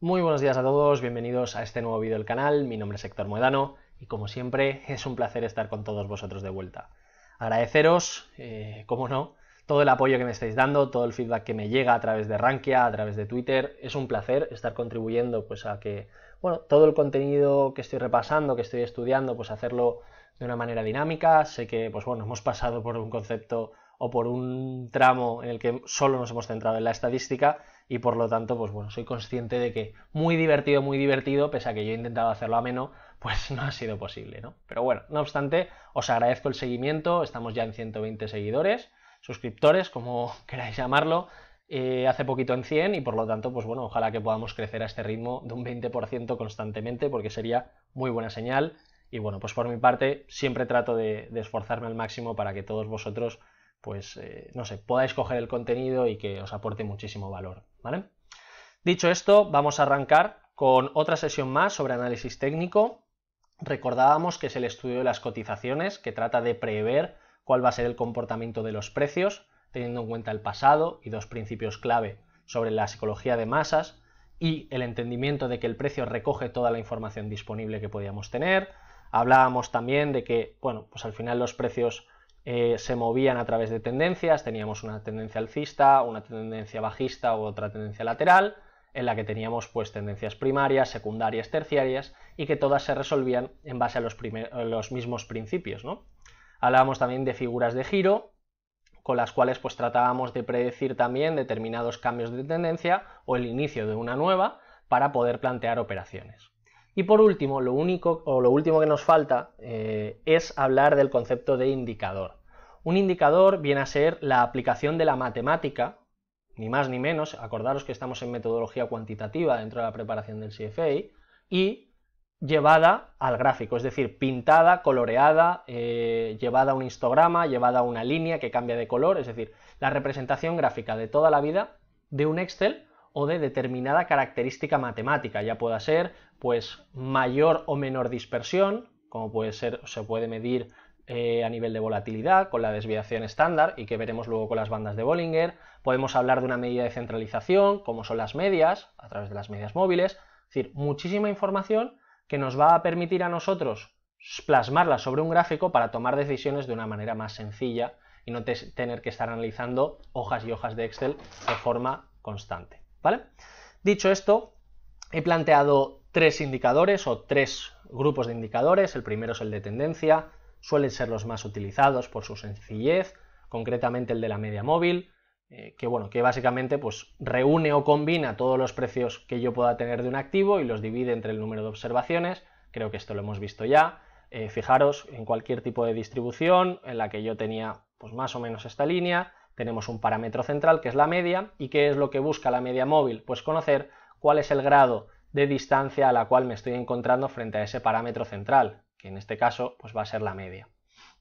Muy buenos días a todos, bienvenidos a este nuevo vídeo del canal, mi nombre es Héctor Moedano y como siempre es un placer estar con todos vosotros de vuelta. Agradeceros, eh, como no, todo el apoyo que me estáis dando, todo el feedback que me llega a través de Rankia, a través de Twitter, es un placer estar contribuyendo pues a que, bueno, todo el contenido que estoy repasando, que estoy estudiando, pues hacerlo de una manera dinámica, sé que pues bueno, hemos pasado por un concepto o por un tramo en el que solo nos hemos centrado en la estadística, y por lo tanto, pues bueno, soy consciente de que muy divertido, muy divertido, pese a que yo he intentado hacerlo ameno, pues no ha sido posible, ¿no? Pero bueno, no obstante, os agradezco el seguimiento, estamos ya en 120 seguidores, suscriptores, como queráis llamarlo, eh, hace poquito en 100 y por lo tanto, pues bueno, ojalá que podamos crecer a este ritmo de un 20% constantemente porque sería muy buena señal. Y bueno, pues por mi parte siempre trato de, esforzarme al máximo para que todos vosotros, pues, eh, no sé, podáis coger el contenido y que os aporte muchísimo valor. ¿vale? Dicho esto, vamos a arrancar con otra sesión más sobre análisis técnico. Recordábamos que es el estudio de las cotizaciones que trata de prever cuál va a ser el comportamiento de los precios, teniendo en cuenta el pasado y dos principios clave sobre la psicología de masas y el entendimiento de que el precio recoge toda la información disponible que podíamos tener. Hablábamos también de que, bueno, pues al final los precios eh, se movían a través de tendencias, teníamos una tendencia alcista, una tendencia bajista u otra tendencia lateral, en la que teníamos pues tendencias primarias, secundarias, terciarias y que todas se resolvían en base a los, mismos principios. ¿no? Hablábamos también de figuras de giro, con las cuales pues tratábamos de predecir también determinados cambios de tendencia o el inicio de una nueva para poder plantear operaciones. Y por último, lo único o lo último que nos falta eh, es hablar del concepto de indicador. Un indicador viene a ser la aplicación de la matemática, ni más ni menos, acordaros que estamos en metodología cuantitativa dentro de la preparación del CFA, y llevada al gráfico, es decir, pintada, coloreada, eh, llevada a un histograma, llevada a una línea que cambia de color, es decir, la representación gráfica de toda la vida de un Excel o de determinada característica matemática, ya pueda ser pues mayor o menor dispersión, como puede ser, se puede medir eh, a nivel de volatilidad, con la desviación estándar y que veremos luego con las bandas de Bollinger. Podemos hablar de una medida de centralización, como son las medias, a través de las medias móviles. Es decir, muchísima información que nos va a permitir a nosotros plasmarla sobre un gráfico para tomar decisiones de una manera más sencilla y no tener que estar analizando hojas y hojas de Excel de forma constante. ¿vale? Dicho esto, he planteado tres indicadores o tres grupos de indicadores. El primero es el de tendencia, suelen ser los más utilizados por su sencillez, concretamente el de la media móvil, eh, que bueno, que básicamente pues reúne o combina todos los precios que yo pueda tener de un activo y los divide entre el número de observaciones, creo que esto lo hemos visto ya, eh, fijaros en cualquier tipo de distribución en la que yo tenía pues más o menos esta línea, tenemos un parámetro central que es la media y qué es lo que busca la media móvil, pues conocer cuál es el grado de distancia a la cual me estoy encontrando frente a ese parámetro central, que en este caso pues va a ser la media.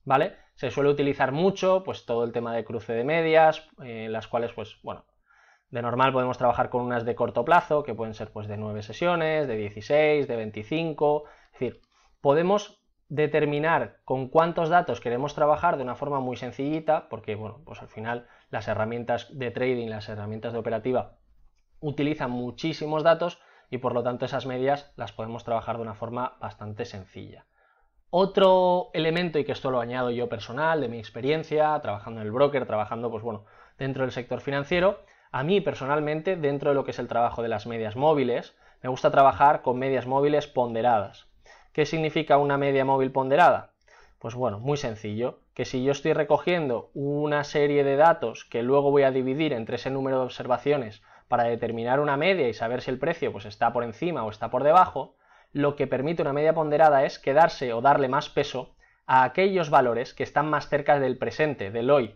¿Vale? Se suele utilizar mucho pues todo el tema de cruce de medias, eh, las cuales pues bueno, de normal podemos trabajar con unas de corto plazo, que pueden ser pues de 9 sesiones, de 16, de 25, es decir, podemos determinar con cuántos datos queremos trabajar de una forma muy sencillita, porque bueno, pues al final las herramientas de trading, las herramientas de operativa utilizan muchísimos datos y por lo tanto esas medias las podemos trabajar de una forma bastante sencilla. Otro elemento, y que esto lo añado yo personal, de mi experiencia, trabajando en el broker, trabajando, pues bueno, dentro del sector financiero, a mí personalmente, dentro de lo que es el trabajo de las medias móviles, me gusta trabajar con medias móviles ponderadas. ¿Qué significa una media móvil ponderada? Pues bueno, muy sencillo, que si yo estoy recogiendo una serie de datos que luego voy a dividir entre ese número de observaciones para determinar una media y saber si el precio pues está por encima o está por debajo, lo que permite una media ponderada es quedarse o darle más peso a aquellos valores que están más cerca del presente, del hoy.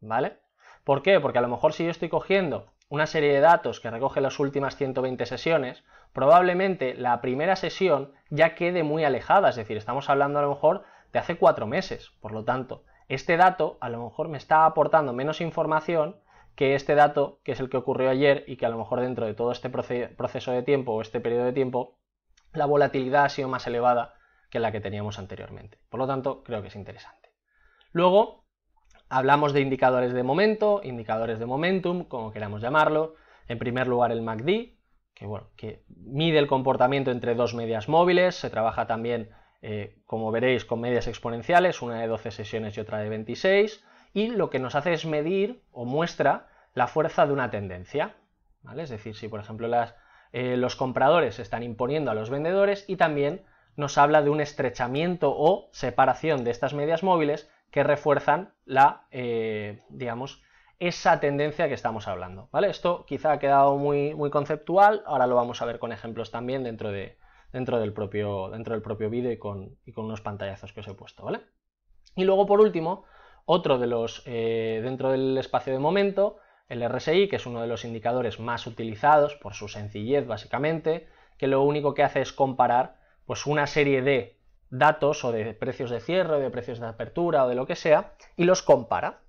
¿Vale? ¿Por qué? Porque a lo mejor si yo estoy cogiendo una serie de datos que recoge las últimas 120 sesiones, probablemente la primera sesión ya quede muy alejada, es decir, estamos hablando a lo mejor de hace cuatro meses, por lo tanto, este dato a lo mejor me está aportando menos información que este dato, que es el que ocurrió ayer y que a lo mejor dentro de todo este proceso de tiempo o este periodo de tiempo la volatilidad ha sido más elevada que la que teníamos anteriormente. Por lo tanto, creo que es interesante. Luego, hablamos de indicadores de momento, indicadores de momentum, como queramos llamarlo. En primer lugar, el MACD, que, que mide el comportamiento entre dos medias móviles. Se trabaja también, eh, como veréis, con medias exponenciales, una de 12 sesiones y otra de 26. Y lo que nos hace es medir o muestra la fuerza de una tendencia. Es decir, si por ejemplo las, eh, los compradores están imponiendo a los vendedores y también nos habla de un estrechamiento o separación de estas medias móviles que refuerzan la, eh, digamos, esa tendencia que estamos hablando. ¿vale? Esto quizá ha quedado muy, muy conceptual, ahora lo vamos a ver con ejemplos también dentro, de, dentro del propio, propio vídeo y con, unos pantallazos que os he puesto. ¿vale? Y luego, por último, otro de los, eh, dentro del espacio de momento, el RSI, que es uno de los indicadores más utilizados por su sencillez básicamente, que lo único que hace es comparar pues una serie de datos o de precios de cierre, de precios de apertura o de lo que sea, y los compara.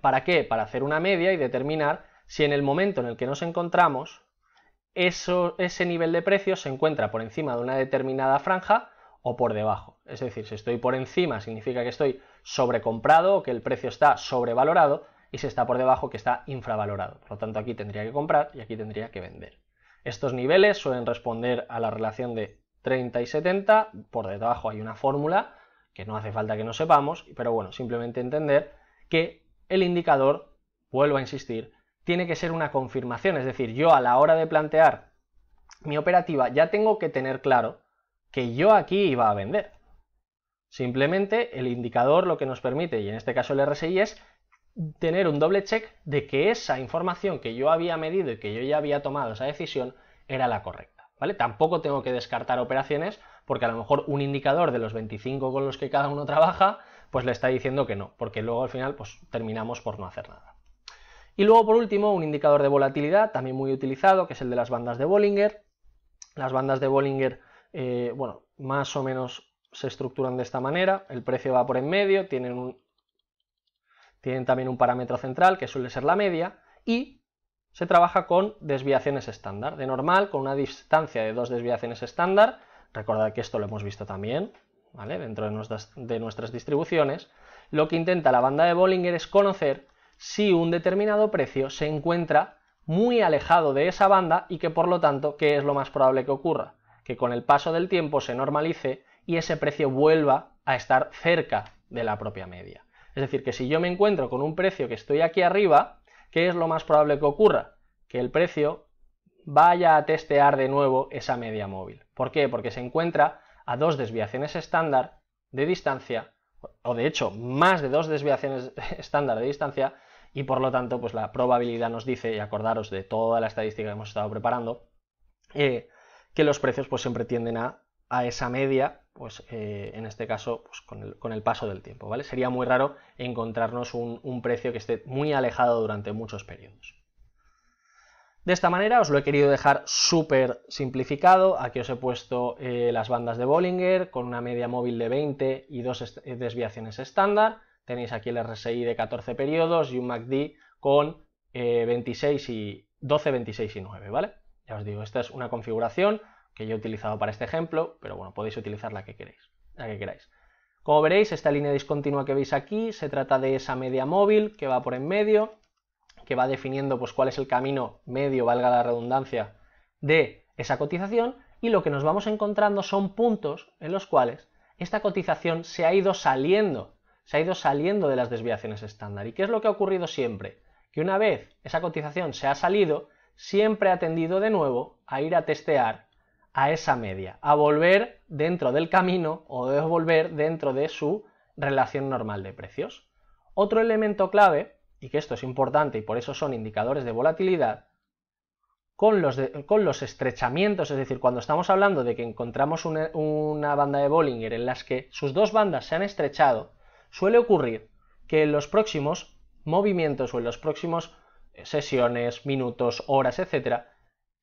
¿Para qué? Para hacer una media y determinar si en el momento en el que nos encontramos ese nivel de precios se encuentra por encima de una determinada franja o por debajo. Es decir, si estoy por encima significa que estoy sobrecomprado o que el precio está sobrevalorado y se está por debajo que está infravalorado. Por lo tanto, aquí tendría que comprar y aquí tendría que vender. Estos niveles suelen responder a la relación de 30 y 70. Por debajo hay una fórmula que no hace falta que no sepamos, pero bueno, simplemente entender que el indicador, vuelvo a insistir, tiene que ser una confirmación. Es decir, yo a la hora de plantear mi operativa ya tengo que tener claro que yo aquí iba a vender. Simplemente el indicador lo que nos permite, y en este caso el RSI, es tener un doble check de que esa información que yo había medido y que yo ya había tomado esa decisión era la correcta, ¿vale? Tampoco tengo que descartar operaciones porque a lo mejor un indicador de los 25 con los que cada uno trabaja, pues le está diciendo que no, porque luego al final pues terminamos por no hacer nada. Y luego por último, un indicador de volatilidad, también muy utilizado, que es el de las bandas de Bollinger. Las bandas de Bollinger, eh, bueno, más o menos se estructuran de esta manera, el precio va por en medio, tienen un tienen también un parámetro central, que suele ser la media, y se trabaja con desviaciones estándar. De normal, con una distancia de dos desviaciones estándar, recordad que esto lo hemos visto también, dentro de nuestras, de nuestras distribuciones, lo que intenta la banda de Bollinger es conocer si un determinado precio se encuentra muy alejado de esa banda y que por lo tanto, ¿qué es lo más probable que ocurra? Que con el paso del tiempo se normalice y ese precio vuelva a estar cerca de la propia media. Es decir, que si yo me encuentro con un precio que estoy aquí arriba, ¿qué es lo más probable que ocurra? Que el precio vaya a testear de nuevo esa media móvil. ¿Por qué? Porque se encuentra a dos desviaciones estándar de distancia, o de hecho más de dos desviaciones estándar de distancia, y por lo tanto, pues la probabilidad nos dice, y acordaros de toda la estadística que hemos estado preparando, eh, que los precios pues siempre tienden a, a esa media pues eh, en este caso pues, con, el, paso del tiempo, ¿vale? Sería muy raro encontrarnos un, precio que esté muy alejado durante muchos periodos. De esta manera os lo he querido dejar súper simplificado, aquí os he puesto eh, las bandas de Bollinger con una media móvil de 20 y dos eh, desviaciones estándar, tenéis aquí el RSI de 14 periodos y un MACD con 26 y 12, 26 y 9, ¿vale? Ya os digo, esta es una configuración que yo he utilizado para este ejemplo, pero bueno, podéis utilizar la que, queréis, la que queráis. Como veréis, esta línea discontinua que veis aquí se trata de esa media móvil que va por en medio, que va definiendo pues, cuál es el camino medio, valga la redundancia, de esa cotización y lo que nos vamos encontrando son puntos en los cuales esta cotización se ha ido saliendo, se ha ido saliendo de las desviaciones estándar. ¿Y qué es lo que ha ocurrido siempre? Que una vez esa cotización se ha salido, siempre ha tendido de nuevo a ir a testear a esa media, a volver dentro del camino o de volver dentro de su relación normal de precios. Otro elemento clave, y que esto es importante y por eso son indicadores de volatilidad, con los, con los estrechamientos, es decir, cuando estamos hablando de que encontramos una, banda de Bollinger en las que sus dos bandas se han estrechado, suele ocurrir que en los próximos movimientos o en los próximos sesiones, minutos, horas, etcétera,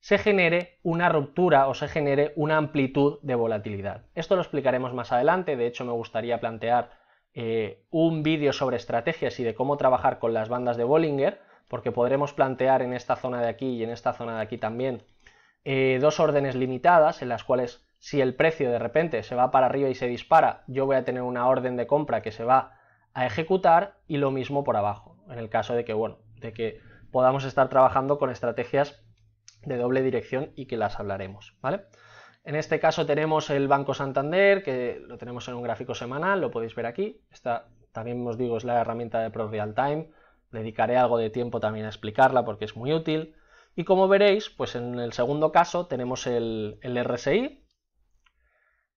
se genere una ruptura o se genere una amplitud de volatilidad. Esto lo explicaremos más adelante, de hecho me gustaría plantear eh, un vídeo sobre estrategias y de cómo trabajar con las bandas de Bollinger, porque podremos plantear en esta zona de aquí y en esta zona de aquí también eh, dos órdenes limitadas en las cuales si el precio de repente se va para arriba y se dispara, yo voy a tener una orden de compra que se va a ejecutar y lo mismo por abajo, en el caso de que, bueno, de que podamos estar trabajando con estrategias de doble dirección y que las hablaremos, ¿vale? En este caso tenemos el Banco Santander, que lo tenemos en un gráfico semanal, lo podéis ver aquí. Esta también os digo es la herramienta de ProRealTime, Time. Dedicaré algo de tiempo también a explicarla porque es muy útil. Y como veréis, pues en el segundo caso tenemos el, el RSI,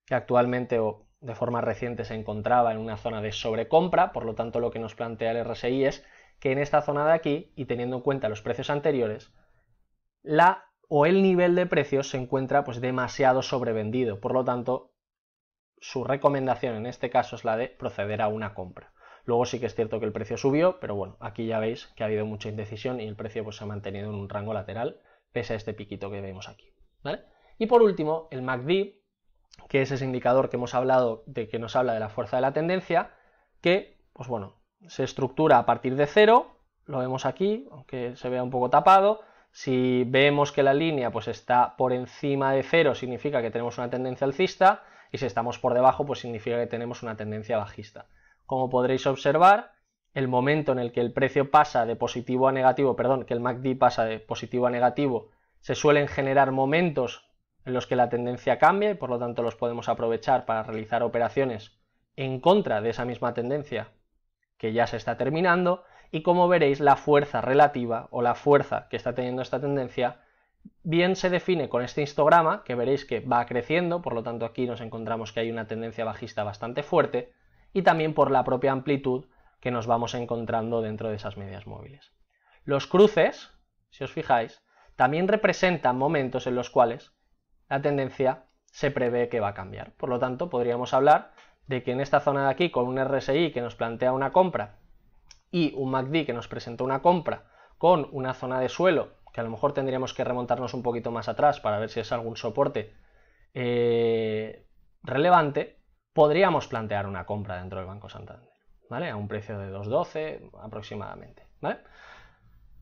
que actualmente o de forma reciente se encontraba en una zona de sobrecompra, por lo tanto lo que nos plantea el RSI es que en esta zona de aquí, y teniendo en cuenta los precios anteriores, la o el nivel de precios se encuentra pues demasiado sobrevendido. Por lo tanto, su recomendación en este caso es la de proceder a una compra. Luego sí que es cierto que el precio subió, pero bueno, aquí ya veis que ha habido mucha indecisión y el precio pues se ha mantenido en un rango lateral pese a este piquito que vemos aquí. Y por último, el MACD, que es ese indicador que hemos hablado de que nos habla de la fuerza de la tendencia, que pues bueno, se estructura a partir de cero, lo vemos aquí, aunque se vea un poco tapado, si vemos que la línea pues, está por encima de cero, significa que tenemos una tendencia alcista, y si estamos por debajo, pues significa que tenemos una tendencia bajista. Como podréis observar, el momento en el que el precio pasa de positivo a negativo, perdón, que el MACD pasa de positivo a negativo, se suelen generar momentos en los que la tendencia cambia y por lo tanto los podemos aprovechar para realizar operaciones en contra de esa misma tendencia que ya se está terminando y como veréis la fuerza relativa o la fuerza que está teniendo esta tendencia bien se define con este histograma que veréis que va creciendo, por lo tanto aquí nos encontramos que hay una tendencia bajista bastante fuerte y también por la propia amplitud que nos vamos encontrando dentro de esas medias móviles. Los cruces, si os fijáis, también representan momentos en los cuales la tendencia se prevé que va a cambiar. Por lo tanto, podríamos hablar de que en esta zona de aquí, con un RSI que nos plantea una compra y un MACD que nos presentó una compra con una zona de suelo, que a lo mejor tendríamos que remontarnos un poquito más atrás para ver si es algún soporte eh, relevante, podríamos plantear una compra dentro del Banco Santander, ¿vale? A un precio de 2.12 aproximadamente, ¿vale?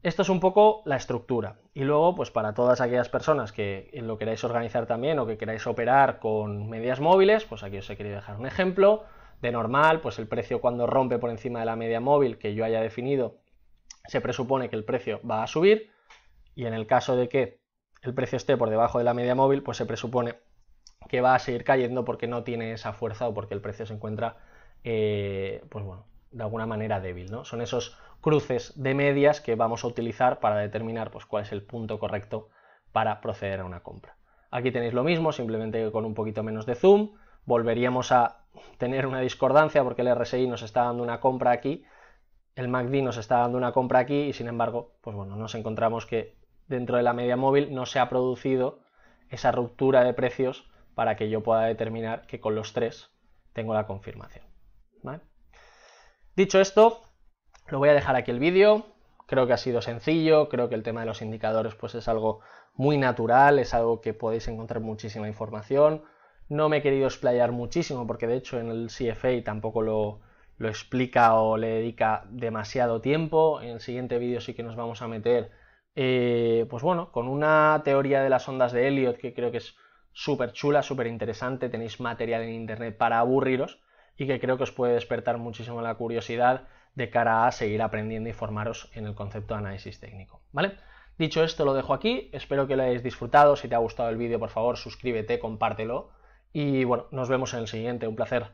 Esto es un poco la estructura. Y luego, pues para todas aquellas personas que lo queráis organizar también o que queráis operar con medias móviles, pues aquí os he querido dejar un ejemplo. De normal, pues el precio cuando rompe por encima de la media móvil que yo haya definido, se presupone que el precio va a subir y en el caso de que el precio esté por debajo de la media móvil, pues se presupone que va a seguir cayendo porque no tiene esa fuerza o porque el precio se encuentra, eh, pues bueno, de alguna manera débil. ¿no? Son esos cruces de medias que vamos a utilizar para determinar pues, cuál es el punto correcto para proceder a una compra. Aquí tenéis lo mismo, simplemente con un poquito menos de zoom volveríamos a tener una discordancia porque el RSI nos está dando una compra aquí, el MACD nos está dando una compra aquí y sin embargo, pues bueno, nos encontramos que dentro de la media móvil no se ha producido esa ruptura de precios para que yo pueda determinar que con los tres tengo la confirmación. Dicho esto, lo voy a dejar aquí el vídeo. Creo que ha sido sencillo, creo que el tema de los indicadores pues es algo muy natural, es algo que podéis encontrar muchísima información. No me he querido explayar muchísimo porque de hecho en el CFA tampoco lo, explica o le dedica demasiado tiempo. En el siguiente vídeo sí que nos vamos a meter, eh, pues bueno, con una teoría de las ondas de Elliot que creo que es súper chula, súper interesante. Tenéis material en internet para aburriros y que creo que os puede despertar muchísimo la curiosidad de cara a seguir aprendiendo y formaros en el concepto de análisis técnico. ¿Vale? Dicho esto, lo dejo aquí. Espero que lo hayáis disfrutado. Si te ha gustado el vídeo, por favor, suscríbete, compártelo y bueno, nos vemos en el siguiente. Un placer.